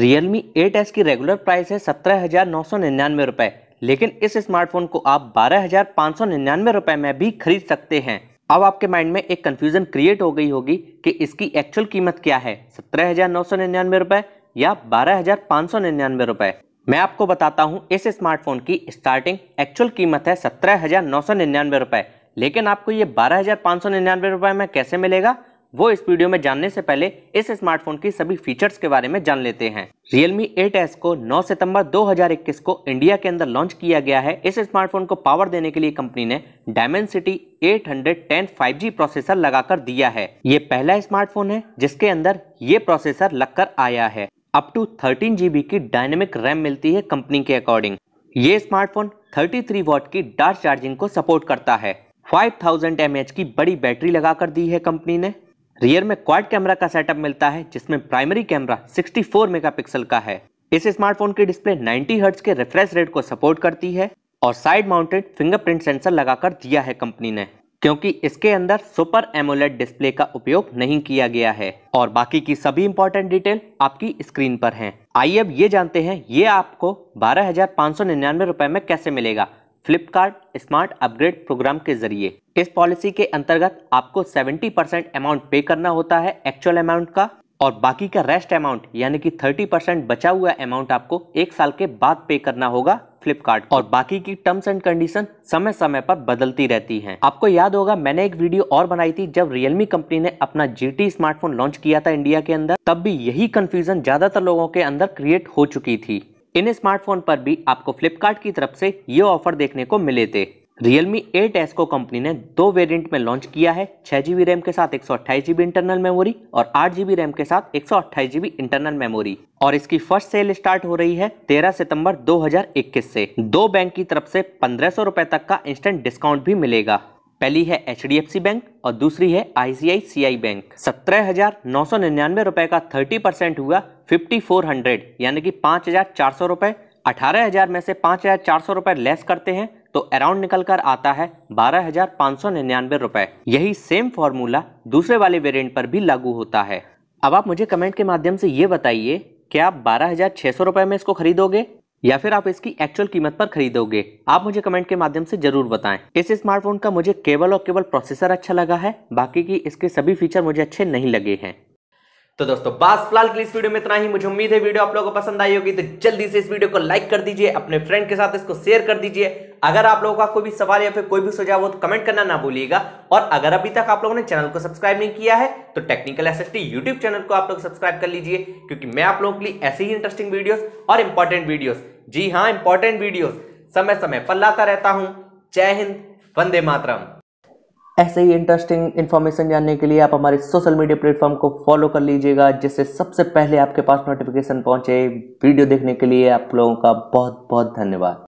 Realme eight S की regular price है सत्रह हज़ार नौ सौ निन्यानवे रुपए लेकिन इस स्मार्टफोन को आप बारह हज़ार पाँच सौ निन्यानवे रुपए में भी खरीद सकते हैं अब आपके माइंड में एक कंफ्यूजन क्रिएट हो गई होगी कि इसकी एक्चुअल कीमत क्या है सत्रह हज़ार नौ सौ निन्यानवे रुपए या बारह हज़ार पाँच सौ निन्यानवे रुपए मैं आपको बताता हूँ इस स्मार्टफोन की स्टार्टिंग एक्चुअल कीमत है सत्रह हज़ार नौ सौ निन्यानवे रुपए लेकिन आपको ये बारह हज़ार पाँच सौ निन्यानवे रुपए में कैसे मिलेगा वो इस वीडियो में जानने से पहले इस स्मार्टफोन की सभी फीचर्स के बारे में जान लेते हैं Realme 8s को 9 सितंबर 2021 को इंडिया के अंदर लॉन्च किया गया है इस स्मार्टफोन को पावर देने के लिए कंपनी ने टेन 810 जी प्रोसेसर लगाकर दिया है ये पहला स्मार्टफोन है जिसके अंदर ये प्रोसेसर लगकर आया है अप टू थर्टीन जीबी की डायनेमिक रैम मिलती है कंपनी के अकॉर्डिंग ये स्मार्टफोन 33 वॉट की डार्क चार्जिंग को सपोर्ट करता है 5000 एच की बड़ी बैटरी लगाकर दी है कंपनी ने रियर में क्वाड कैमरा का सेटअप मिलता है जिसमें प्राइमरी कैमरा 64 मेगापिक्सल का है इस स्मार्टफोन की डिस्प्ले 90 हर्ट्ज के रिफ्रेश रेट को सपोर्ट करती है और साइड माउंटेड फिंगरप्रिंट सेंसर लगाकर दिया है कंपनी ने क्योंकि इसके अंदर सुपर एमोलेट डिस्प्ले का उपयोग नहीं किया गया है और बाकी की सभी इंपॉर्टेंट डिटेल आपकी स्क्रीन पर हैं। आइए अब ये जानते हैं ये आपको बारह हजार में कैसे मिलेगा फ्लिपकार्ट स्मार्ट अपग्रेड प्रोग्राम के जरिए इस पॉलिसी के अंतर्गत आपको 70 परसेंट अमाउंट पे करना होता है एक्चुअल अमाउंट का और बाकी का रेस्ट अमाउंट यानी कि 30 परसेंट बचा हुआ अमाउंट आपको एक साल के बाद पे करना होगा फ्लिपकार्ट और बाकी की टर्म्स एंड कंडीशन समय समय पर बदलती रहती हैं। आपको याद होगा मैंने एक वीडियो और बनाई थी जब रियलमी कंपनी ने अपना जी स्मार्टफोन लॉन्च किया था इंडिया के अंदर तब भी यही कंफ्यूजन ज्यादातर लोगों के अंदर क्रिएट हो चुकी थी इन स्मार्टफोन पर भी आपको फ्लिपकार्ट की तरफ से ये ऑफर देखने को मिले थे Realme 8s एसको कंपनी ने दो वेरिएंट में लॉन्च किया है छह जीबी रैम के साथ एक सौ अट्ठाईस जीबी इंटरनल मेमोरी और आठ जीबी रैम के साथ एक सौ अट्ठाईस जीबी इंटरनल मेमोरी और इसकी फर्स्ट सेल स्टार्ट हो रही है 13 सितंबर 2021 से दो बैंक की तरफ से पंद्रह सौ तक का इंस्टेंट डिस्काउंट भी मिलेगा पहली है एच बैंक और दूसरी है आई बैंक सत्रह हजार नौ सौ निन्यानवे रुपए का थर्टी परसेंट हुआ फिफ्टी फोर हंड्रेड यानी कि पांच हजार चार सौ रुपए अठारह हजार में से पांच हजार चार सौ रुपए लेस करते हैं तो अराउंड निकल कर आता है बारह हजार पाँच सौ निन्यानवे रुपए यही सेम फॉर्मूला दूसरे वाले वेरियंट पर भी लागू होता है अब आप मुझे कमेंट के माध्यम से ये बताइए कि आप बारह हजार छः सौ रुपए में इसको खरीदोगे या फिर आप इसकी एक्चुअल कीमत पर खरीदोगे आप मुझे कमेंट के माध्यम से जरूर बताएं इस स्मार्टफोन का मुझे केवल और केवल प्रोसेसर अच्छा लगा है बाकी की इसके सभी फीचर मुझे अच्छे नहीं लगे हैं तो दोस्तों बास फिलहाल के लिए इस वीडियो में इतना ही मुझे उम्मीद है वीडियो आप लोगों को पसंद आई होगी तो जल्दी से इस वीडियो को लाइक कर दीजिए अपने फ्रेंड के साथ इसको शेयर कर दीजिए अगर आप लोगों का कोई भी सवाल या फिर कोई भी सुझाव हो तो कमेंट करना ना भूलिएगा और अगर अभी तक आप लोगों ने चैनल को सब्सक्राइब नहीं किया है तो टेक्निकल एस यूट्यूब चैनल को आप लोग सब्सक्राइब कर लीजिए क्योंकि मैं आप लोगों के लिए ऐसे ही इंटरेस्टिंग वीडियो और इंपॉर्टेंट वीडियो जी हाँ इंपॉर्टेंट वीडियो समय समय पर लाता रहता हूँ जय हिंद वंदे मातरम ऐसे ही इंटरेस्टिंग इन्फॉर्मेशन जानने के लिए आप हमारे सोशल मीडिया प्लेटफॉर्म को फॉलो कर लीजिएगा जिससे सबसे पहले आपके पास नोटिफिकेशन पहुंचे वीडियो देखने के लिए आप लोगों का बहुत बहुत धन्यवाद